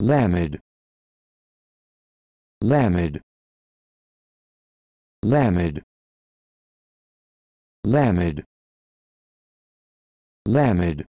Lamid Lamid Lamid Lamid Lamid